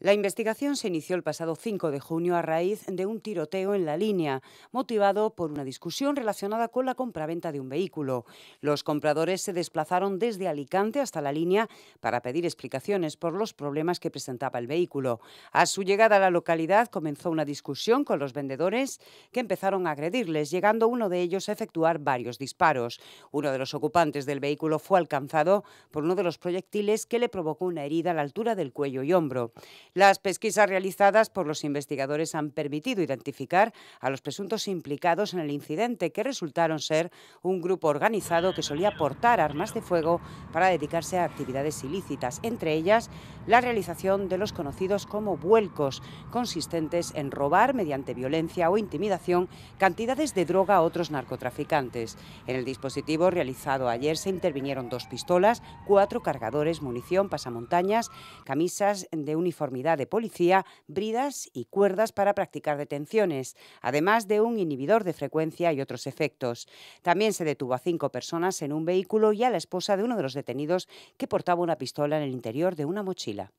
La investigación se inició el pasado 5 de junio a raíz de un tiroteo en la línea, motivado por una discusión relacionada con la compraventa de un vehículo. Los compradores se desplazaron desde Alicante hasta la línea para pedir explicaciones por los problemas que presentaba el vehículo. A su llegada a la localidad comenzó una discusión con los vendedores que empezaron a agredirles, llegando uno de ellos a efectuar varios disparos. Uno de los ocupantes del vehículo fue alcanzado por uno de los proyectiles que le provocó una herida a la altura del cuello y hombro. Las pesquisas realizadas por los investigadores han permitido identificar a los presuntos implicados en el incidente, que resultaron ser un grupo organizado que solía portar armas de fuego para dedicarse a actividades ilícitas, entre ellas la realización de los conocidos como vuelcos, consistentes en robar mediante violencia o intimidación cantidades de droga a otros narcotraficantes. En el dispositivo realizado ayer se intervinieron dos pistolas, cuatro cargadores, munición, pasamontañas, camisas de uniformidad de policía, bridas y cuerdas para practicar detenciones, además de un inhibidor de frecuencia y otros efectos. También se detuvo a cinco personas en un vehículo y a la esposa de uno de los detenidos que portaba una pistola en el interior de una mochila.